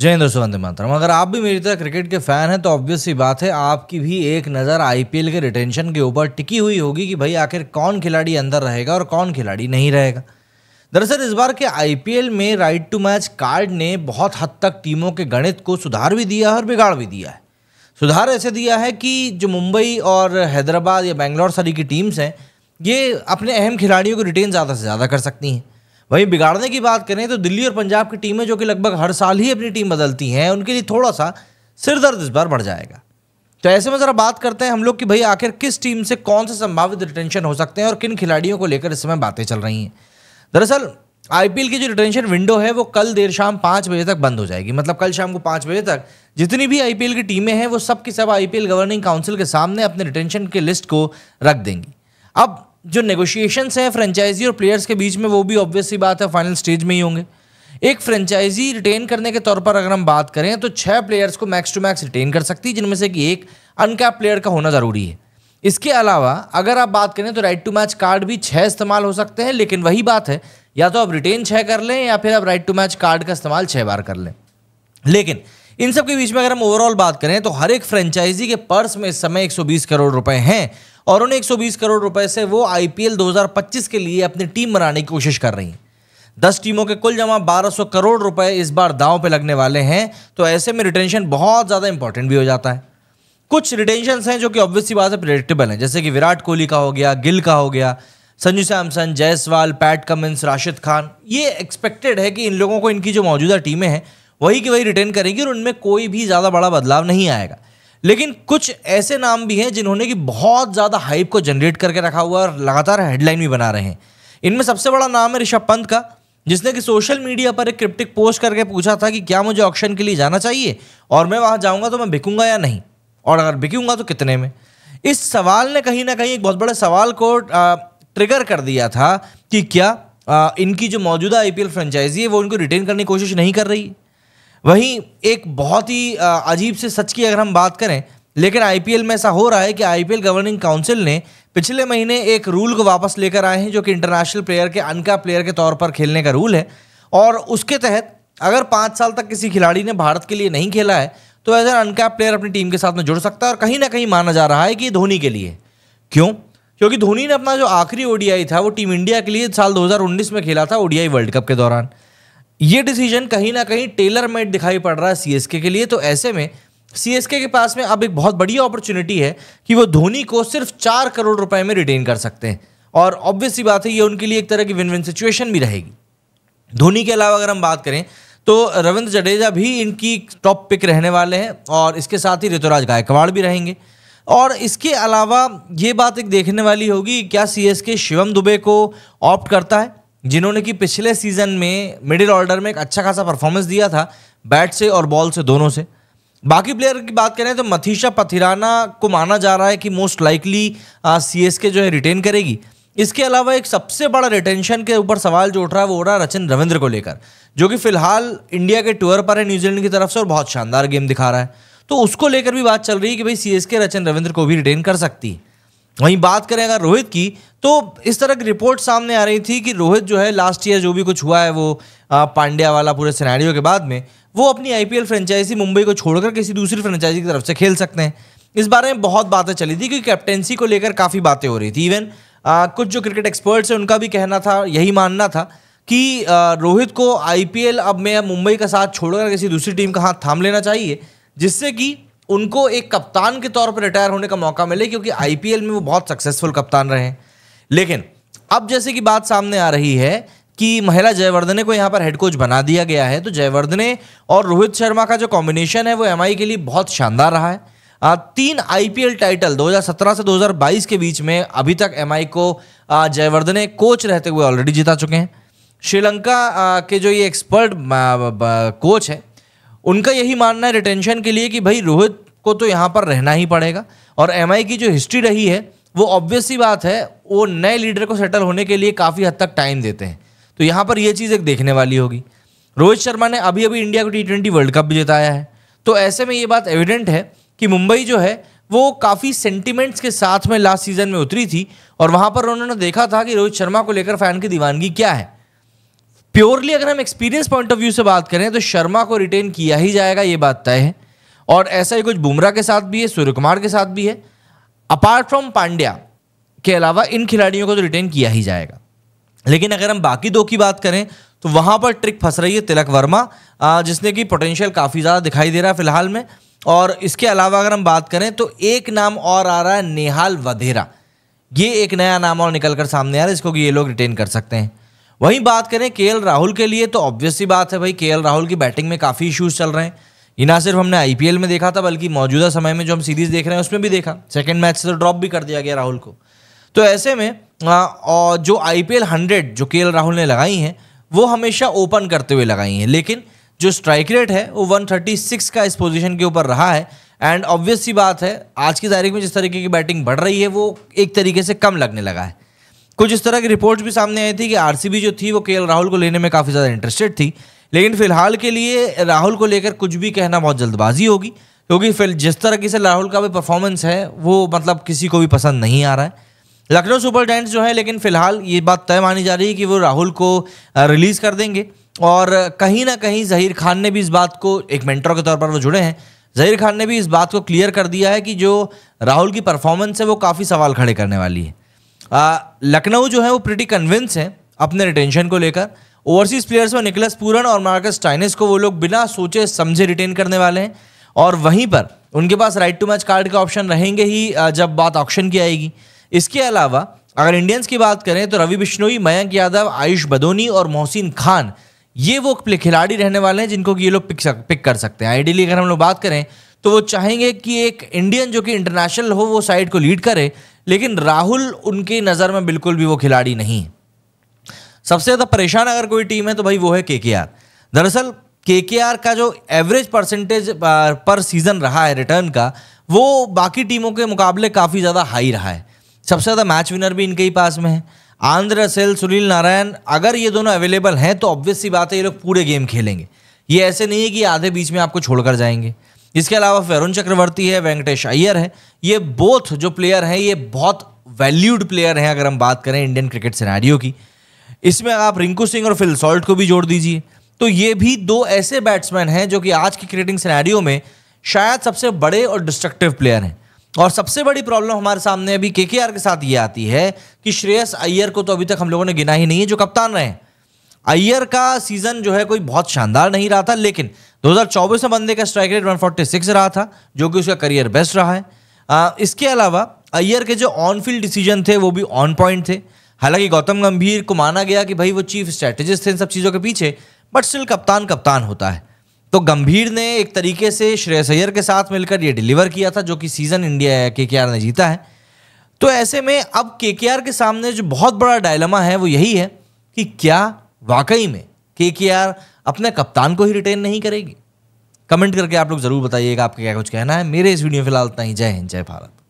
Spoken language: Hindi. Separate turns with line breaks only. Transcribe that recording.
जय दोस्तों वंदे मातरम अगर आप भी मेरी तरह क्रिकेट के फैन हैं तो ऑब्वियस सी बात है आपकी भी एक नज़र आईपीएल के रिटेंशन के ऊपर टिकी हुई होगी कि भाई आखिर कौन खिलाड़ी अंदर रहेगा और कौन खिलाड़ी नहीं रहेगा दरअसल इस बार के आईपीएल में राइट टू मैच कार्ड ने बहुत हद तक टीमों के गणित को सुधार भी दिया है और बिगाड़ भी दिया है सुधार ऐसे दिया है कि जो मुंबई और हैदराबाद या बेंगलोर सारी की टीम्स हैं ये अपने अहम खिलाड़ियों को रिटेन ज़्यादा से ज़्यादा कर सकती हैं वहीं बिगाड़ने की बात करें तो दिल्ली और पंजाब की टीमें जो कि लगभग हर साल ही अपनी टीम बदलती हैं उनके लिए थोड़ा सा सिरदर्द इस बार बढ़ जाएगा तो ऐसे में ज़रा बात करते हैं हम लोग कि भाई आखिर किस टीम से कौन से संभावित रिटेंशन हो सकते हैं और किन खिलाड़ियों को लेकर इस समय बातें चल रही हैं दरअसल आई की जो रिटेंशन विंडो है वो कल देर शाम पाँच बजे तक बंद हो जाएगी मतलब कल शाम को पाँच बजे तक जितनी भी आई की टीमें हैं वो सब की सब आईपीएल गवर्निंग काउंसिल के सामने अपने रिटेंशन की लिस्ट को रख देंगी अब जो नेगोशिएशंस है फ्रेंचाइजी और प्लेयर्स के बीच में वो भी ऑब्वियसली बात है फाइनल स्टेज में ही होंगे एक फ्रेंचाइजी रिटेन करने के तौर पर अगर हम बात करें तो छः प्लेयर्स को मैक्स टू मैक्स रिटेन कर सकती है जिनमें से कि एक अनकैप प्लेयर का होना ज़रूरी है इसके अलावा अगर आप बात करें तो राइट टू मैच कार्ड भी छः इस्तेमाल हो सकते हैं लेकिन वही बात है या तो आप रिटेन छह कर लें या फिर आप राइट टू मैच कार्ड का इस्तेमाल छः बार कर लें लेकिन इन सब के बीच में अगर हम ओवरऑल बात करें तो हर एक फ्रेंचाइजी के पर्स में इस समय 120 करोड़ रुपए हैं और उन्हें 120 करोड़ रुपए से वो आईपीएल 2025 के लिए अपनी टीम बनाने की कोशिश कर रही हैं दस टीमों के कुल जमा 1200 करोड़ रुपए इस बार दांव पे लगने वाले हैं तो ऐसे में रिटेंशन बहुत ज़्यादा इंपॉर्टेंट भी हो जाता है कुछ रिटेंशन हैं जो कि ऑब्वियसली बात है प्रिडिक्टेबल हैं जैसे कि विराट कोहली का हो गया गिल का हो गया संजू सैमसन जयसवाल पैट कमिंस राशिद खान ये एक्सपेक्टेड है कि इन लोगों को इनकी जो मौजूदा टीमें हैं वही की वही रिटेन करेंगी और उनमें कोई भी ज़्यादा बड़ा बदलाव नहीं आएगा लेकिन कुछ ऐसे नाम भी हैं जिन्होंने कि बहुत ज़्यादा हाइप को जनरेट करके रखा हुआ और लगातार हेडलाइन भी बना रहे हैं इनमें सबसे बड़ा नाम है ऋषभ पंत का जिसने कि सोशल मीडिया पर एक क्रिप्टिक पोस्ट करके पूछा था कि क्या मुझे ऑक्शन के लिए जाना चाहिए और मैं वहाँ जाऊँगा तो मैं बिकूँगा या नहीं और अगर बिकूँगा तो कितने में इस सवाल ने कहीं ना कहीं एक बहुत बड़े सवाल को ट्रिगर कर दिया था कि क्या इनकी जो मौजूदा आईपीएल फ्रेंचाइजी है वो उनको रिटेन करने की कोशिश नहीं कर रही वहीं एक बहुत ही अजीब से सच की अगर हम बात करें लेकिन आईपीएल में ऐसा हो रहा है कि आईपीएल गवर्निंग काउंसिल ने पिछले महीने एक रूल को वापस लेकर आए हैं जो कि इंटरनेशनल प्लेयर के अनका प्लेयर के तौर पर खेलने का रूल है और उसके तहत अगर पाँच साल तक किसी खिलाड़ी ने भारत के लिए नहीं खेला है तो एज एन अनकैप प्लेयर अपनी टीम के साथ में जुड़ सकता है और कहीं ना कहीं माना जा रहा है कि धोनी के लिए क्यों क्योंकि धोनी ने अपना जो आखिरी ओडीआई था वो टीम इंडिया के लिए साल 2019 में खेला था ओडीआई वर्ल्ड कप के दौरान ये डिसीजन कहीं ना कहीं टेलर मेड दिखाई पड़ रहा है सीएसके के लिए तो ऐसे में सीएसके के पास में अब एक बहुत बड़ी अपॉर्चुनिटी है कि वो धोनी को सिर्फ चार करोड़ रुपए में रिटेन कर सकते हैं और ऑब्वियस सी बात है ये उनके लिए एक तरह की विन विन सिचुएशन भी रहेगी धोनी के अलावा अगर हम बात करें तो रविंद्र जडेजा भी इनकी टॉप पिक रहने वाले हैं और इसके साथ ही ऋतुराज गायकवाड़ भी रहेंगे और इसके अलावा ये बात एक देखने वाली होगी क्या सी एस के शिवम दुबे को ऑप्ट करता है जिन्होंने कि पिछले सीजन में मिडिल ऑर्डर में एक अच्छा खासा परफॉर्मेंस दिया था बैट से और बॉल से दोनों से बाकी प्लेयर की बात करें तो मथीशा पथिराना को माना जा रहा है कि मोस्ट लाइकली सी एस के जो है रिटेन करेगी इसके अलावा एक सबसे बड़ा रिटेंशन के ऊपर सवाल जो उठ रहा है वो हो रहा है रचिन रविंद्र को लेकर जो कि फिलहाल इंडिया के टूर पर है न्यूजीलैंड की तरफ से और बहुत शानदार गेम दिखा रहा है तो उसको लेकर भी बात चल रही है कि भाई सी एस के रचिन रविंद्र को भी रिटेन कर सकती है वहीं बात करें अगर रोहित की तो इस तरह की रिपोर्ट सामने आ रही थी कि रोहित जो है लास्ट ईयर जो भी कुछ हुआ है वो पांड्या वाला पूरे सिनेरियो के बाद में वो अपनी आईपीएल फ्रेंचाइजी मुंबई को छोड़कर किसी दूसरी फ्रेंचाइजी की तरफ से खेल सकते हैं इस बारे में बहुत बातें चली थी क्योंकि कैप्टेंसी को लेकर काफ़ी बातें हो रही थी इवन आ, कुछ जो क्रिकेट एक्सपर्ट्स हैं उनका भी कहना था यही मानना था कि आ, रोहित को आईपीएल अब मैं मुंबई का साथ छोड़कर किसी दूसरी टीम का हाथ थाम लेना चाहिए जिससे कि उनको एक कप्तान के तौर पर रिटायर होने का मौका मिले क्योंकि आईपीएल में वो बहुत सक्सेसफुल कप्तान रहे लेकिन अब जैसे कि बात सामने आ रही है कि महिला जयवर्धने को यहाँ पर हेड कोच बना दिया गया है तो जयवर्धने और रोहित शर्मा का जो कॉम्बिनेशन है वो एम के लिए बहुत शानदार रहा है तीन आईपीएल टाइटल 2017 से 2022 के बीच में अभी तक एम को जयवर्धने कोच रहते हुए ऑलरेडी जिता चुके हैं श्रीलंका के जो ये एक्सपर्ट कोच है उनका यही मानना है रिटेंशन के लिए कि भाई रोहित को तो यहाँ पर रहना ही पड़ेगा और एम की जो हिस्ट्री रही है वो ऑब्वियस सी बात है वो नए लीडर को सेटल होने के लिए काफ़ी हद तक टाइम देते हैं तो यहाँ पर ये चीज़ एक देखने वाली होगी रोहित शर्मा ने अभी अभी इंडिया को टी ट्वेंटी वर्ल्ड कप भी जिताया है तो ऐसे में ये बात एविडेंट है कि मुंबई जो है वो काफ़ी सेंटिमेंट्स के साथ में लास्ट सीजन में उतरी थी और वहाँ पर उन्होंने देखा था कि रोहित शर्मा को लेकर फैन की दीवानगी क्या है प्योरली अगर हम एक्सपीरियंस पॉइंट ऑफ व्यू से बात करें तो शर्मा को रिटेन किया ही जाएगा ये बात तय है और ऐसा ही कुछ बुमराह के साथ भी है सूर्य कुमार के साथ भी है अपार्ट फ्रॉम पांड्या के अलावा इन खिलाड़ियों को तो रिटेन किया ही जाएगा लेकिन अगर हम बाकी दो की बात करें तो वहाँ पर ट्रिक फंस रही है तिलक वर्मा जिसने कि पोटेंशियल काफ़ी ज़्यादा दिखाई दे रहा है फिलहाल में और इसके अलावा अगर हम बात करें तो एक नाम और आ रहा है नेहाल वधेरा ये एक नया नाम और निकल कर सामने आ रहा है इसको ये लोग रिटेन कर सकते हैं वहीं बात करें के राहुल के लिए तो ऑब्वियसली बात है भाई के राहुल की बैटिंग में काफ़ी इशूज़ चल रहे हैं ये ना सिर्फ हमने आई में देखा था बल्कि मौजूदा समय में जो हम सीरीज देख रहे हैं उसमें भी देखा सेकेंड मैच से ड्रॉप तो भी कर दिया गया राहुल को तो ऐसे में और जो आई पी हंड्रेड जो के राहुल ने लगाई हैं वो हमेशा ओपन करते हुए लगाई हैं लेकिन जो स्ट्राइक रेट है वो 136 का इस पोजीशन के ऊपर रहा है एंड ऑब्वियस सी बात है आज की तारीख में जिस तरीके की बैटिंग बढ़ रही है वो एक तरीके से कम लगने लगा है कुछ इस तरह की रिपोर्ट्स भी सामने आई थी कि आरसीबी जो थी वो के राहुल को लेने में काफ़ी ज़्यादा इंटरेस्टेड थी लेकिन फिलहाल के लिए राहुल को लेकर कुछ भी कहना बहुत जल्दबाजी होगी क्योंकि फिर जिस तरह से राहुल का भी परफॉर्मेंस है वो मतलब किसी को भी पसंद नहीं आ रहा है लखनऊ सुपर टेंट्स जो है लेकिन फिलहाल ये बात तय मानी जा रही है कि वो राहुल को रिलीज़ कर देंगे और कहीं ना कहीं जहीर खान ने भी इस बात को एक मेंटर के तौर पर वो जुड़े हैं जहीर खान ने भी इस बात को क्लियर कर दिया है कि जो राहुल की परफॉर्मेंस है वो काफ़ी सवाल खड़े करने वाली है लखनऊ जो है वो प्रिटी कन्विंस है अपने रिटेंशन को लेकर ओवरसीज प्लेयर्स में निकलस पूरन और मार्कस टाइनिस को वो लोग बिना सोचे समझे रिटेन करने वाले हैं और वहीं पर उनके पास राइट टू मैच कार्ड का ऑप्शन रहेंगे ही जब बात ऑप्शन की आएगी इसके अलावा अगर इंडियंस की बात करें तो रवि बिश्नोई मयंक यादव आयुष बदोनी और मोहसिन खान ये वो खिलाड़ी रहने वाले हैं जिनको कि ये लोग पिक सक, पिक कर सकते हैं आइडियली अगर हम लोग बात करें तो वो चाहेंगे कि एक इंडियन जो कि इंटरनेशनल हो वो साइड को लीड करे लेकिन राहुल उनकी नज़र में बिल्कुल भी वो खिलाड़ी नहीं है सबसे ज़्यादा परेशान अगर कोई टीम है तो भाई वो है के दरअसल के का जो एवरेज परसेंटेज पर सीज़न रहा है रिटर्न का वो बाकी टीमों के मुकाबले काफ़ी ज़्यादा हाई रहा है सबसे ज़्यादा मैच विनर भी इनके ही पास में है आंध्र सेल सुनील नारायण अगर ये दोनों अवेलेबल हैं तो ऑब्वियसली बात है ये लोग पूरे गेम खेलेंगे ये ऐसे नहीं है कि आधे बीच में आपको छोड़कर जाएंगे इसके अलावा फेरुन चक्रवर्ती है वेंकटेश अय्यर है ये बोथ जो प्लेयर हैं ये बहुत वैल्यूड प्लेयर हैं अगर हम बात करें इंडियन क्रिकेट सिनेरियो की इसमें आप रिंकू सिंह और फिल सॉल्ट को भी जोड़ दीजिए तो ये भी दो ऐसे बैट्समैन हैं जो कि आज की क्रिकेटिंग सिनेरियो में शायद सबसे बड़े और डिस्ट्रक्टिव प्लेयर हैं और सबसे बड़ी प्रॉब्लम हमारे सामने अभी के के साथ ये आती है कि श्रेयस अय्यर को तो अभी तक हम लोगों ने गिना ही नहीं है जो कप्तान रहे हैं अय्यर का सीजन जो है कोई बहुत शानदार नहीं रहा था लेकिन 2024 में बंदे का स्ट्राइक रेट 146 रहा था जो कि उसका करियर बेस्ट रहा है आ, इसके अलावा अय्यर के जो ऑन फील्ड डिसीजन थे वो भी ऑन पॉइंट थे हालांकि गौतम गंभीर को माना गया कि भाई वो चीफ स्ट्रैटेजिस्ट थे इन सब चीज़ों के पीछे बट स्टिल कप्तान कप्तान होता है तो गंभीर ने एक तरीके से श्रेयस अय्यर के साथ मिलकर ये डिलीवर किया था जो कि सीज़न इंडिया के के ने जीता है तो ऐसे में अब के के सामने जो बहुत बड़ा डायलमा है वो यही है कि क्या वाकई में के अपने कप्तान को ही रिटेन नहीं करेगी कमेंट करके आप लोग ज़रूर बताइएगा आपका क्या कुछ कहना है मेरे इस वीडियो में फिलहाल इतना ही जय हिंद जय भारत